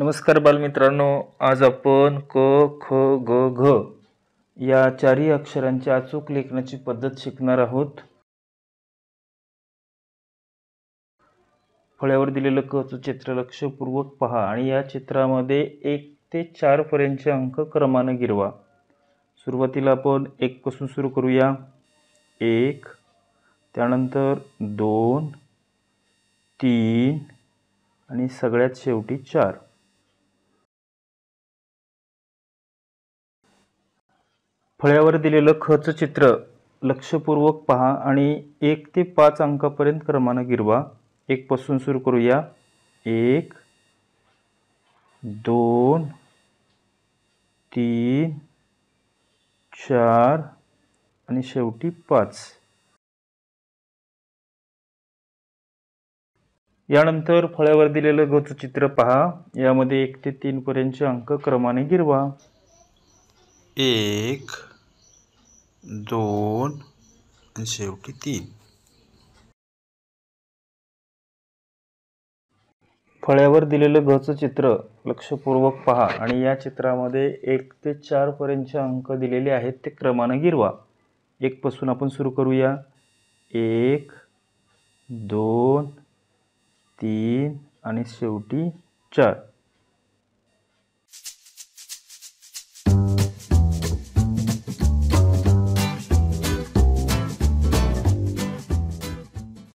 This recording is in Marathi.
नमस्कार बालमित्रांनो आज आपण क ख ग घ या चारही अक्षरांची अचूक लेखनाची पद्धत शिकणार आहोत फळ्यावर दिलेलं कचं चित्र लक्षपूर्वक पहा आणि या चित्रामध्ये एक ते चारपर्यंतचे अंक क्रमानं गिरवा सुरुवातीला आपण एकपासून सुरू करूया एक त्यानंतर दोन तीन आणि सगळ्यात शेवटी चार फळ्यावर दिलेलं खच चित्र लक्षपूर्वक पहा आणि एक ते पाच अंकापर्यंत क्रमानं गिरवा एकपासून सुरू करूया एक दोन तीन चार आणि शेवटी पाच यानंतर फळ्यावर दिलेलं गच चित्र पहा यामध्ये एक ते तीनपर्यंतचे अंक क्रमाने गिरवा एक दोन आणि शेवटी तीन फळ्यावर दिलेलं घचं चित्र लक्षपूर्वक पहा आणि या चित्रामध्ये एक ते चारपर्यंतचे अंक दिलेले आहेत ते क्रमानं गिरवा एकपासून आपण सुरू करूया एक दोन तीन आणि शेवटी चार